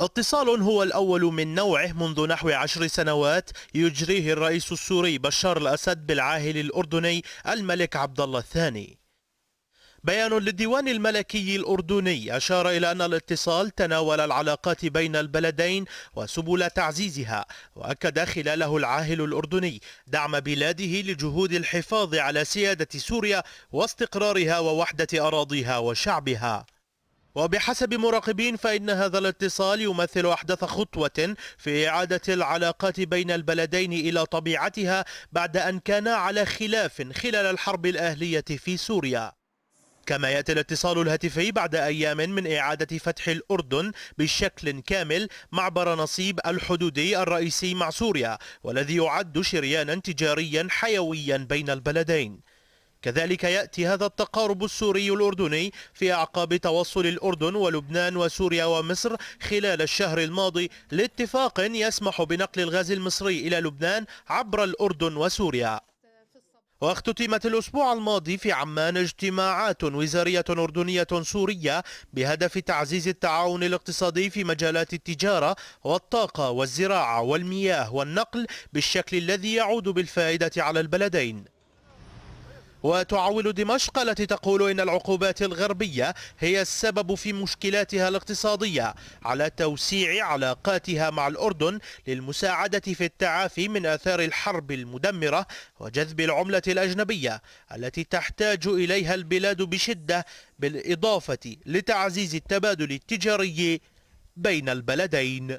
اتصال هو الأول من نوعه منذ نحو عشر سنوات يجريه الرئيس السوري بشار الأسد بالعاهل الأردني الملك عبد الله الثاني بيان للديوان الملكي الأردني أشار إلى أن الاتصال تناول العلاقات بين البلدين وسبل تعزيزها وأكد خلاله العاهل الأردني دعم بلاده لجهود الحفاظ على سيادة سوريا واستقرارها ووحدة أراضيها وشعبها وبحسب مراقبين فإن هذا الاتصال يمثل أحدث خطوة في إعادة العلاقات بين البلدين إلى طبيعتها بعد أن كانا على خلاف خلال الحرب الأهلية في سوريا كما يأتي الاتصال الهاتفي بعد أيام من إعادة فتح الأردن بشكل كامل معبر نصيب الحدودي الرئيسي مع سوريا والذي يعد شريانا تجاريا حيويا بين البلدين كذلك يأتي هذا التقارب السوري الأردني في أعقاب توصل الأردن ولبنان وسوريا ومصر خلال الشهر الماضي لاتفاق يسمح بنقل الغاز المصري إلى لبنان عبر الأردن وسوريا واختتمت الأسبوع الماضي في عمان اجتماعات وزارية أردنية سورية بهدف تعزيز التعاون الاقتصادي في مجالات التجارة والطاقة والزراعة والمياه والنقل بالشكل الذي يعود بالفائدة على البلدين وتعول دمشق التي تقول إن العقوبات الغربية هي السبب في مشكلاتها الاقتصادية على توسيع علاقاتها مع الأردن للمساعدة في التعافي من آثار الحرب المدمرة وجذب العملة الأجنبية التي تحتاج إليها البلاد بشدة بالإضافة لتعزيز التبادل التجاري بين البلدين